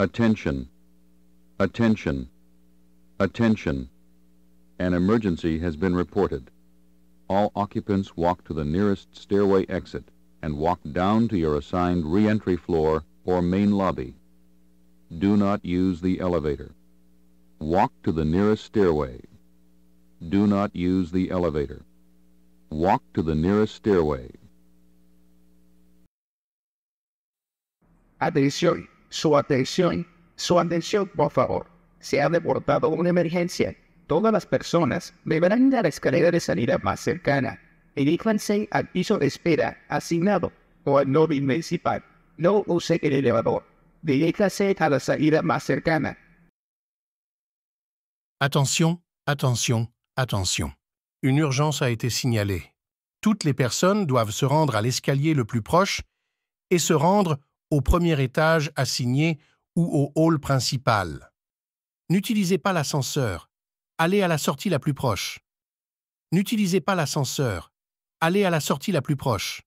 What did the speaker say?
Attention, attention, attention. An emergency has been reported. All occupants walk to the nearest stairway exit and walk down to your assigned reentry floor or main lobby. Do not use the elevator. Walk to the nearest stairway. Do not use the elevator. Walk to the nearest stairway. Atención. Su atención, su atención, por favor. Se ha reportado una emergencia. Todas las personas deberán ir a la escalera de salida más cercana. Diríjanse al piso de espera asignado o al lobby No use el elevador. Diríjase a la salida más cercana. Attention, attention, attention. Une urgence a été signalée. Toutes les personnes doivent se rendre à l'escalier le plus proche et se rendre au premier étage assigné ou au hall principal. N'utilisez pas l'ascenseur. Allez à la sortie la plus proche. N'utilisez pas l'ascenseur. Allez à la sortie la plus proche.